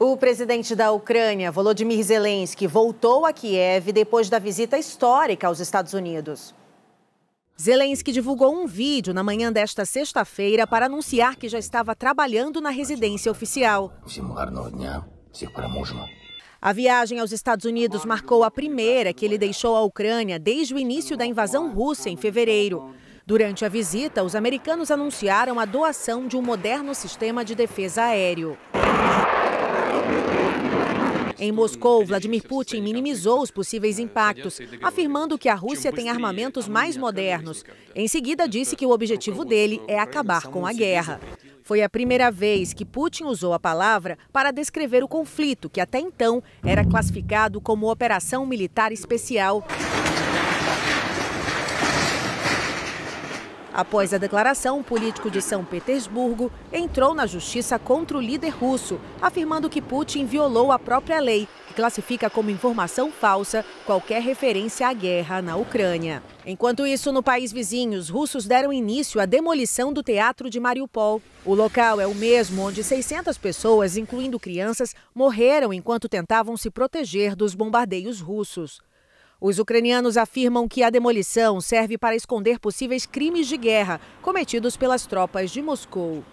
O presidente da Ucrânia, Volodymyr Zelensky, voltou a Kiev depois da visita histórica aos Estados Unidos. Zelensky divulgou um vídeo na manhã desta sexta-feira para anunciar que já estava trabalhando na residência oficial. A viagem aos Estados Unidos marcou a primeira que ele deixou a Ucrânia desde o início da invasão russa em fevereiro. Durante a visita, os americanos anunciaram a doação de um moderno sistema de defesa aéreo. Em Moscou, Vladimir Putin minimizou os possíveis é, impactos, afirmando que a Rússia tem armamentos mais modernos. Em seguida, então, disse que o objetivo dele é acabar com a guerra. Foi a primeira vez que Putin usou a palavra para descrever o conflito, que até então era classificado como operação militar especial. Após a declaração, o político de São Petersburgo entrou na justiça contra o líder russo, afirmando que Putin violou a própria lei, que classifica como informação falsa qualquer referência à guerra na Ucrânia. Enquanto isso, no país vizinho, os russos deram início à demolição do teatro de Mariupol. O local é o mesmo onde 600 pessoas, incluindo crianças, morreram enquanto tentavam se proteger dos bombardeios russos. Os ucranianos afirmam que a demolição serve para esconder possíveis crimes de guerra cometidos pelas tropas de Moscou.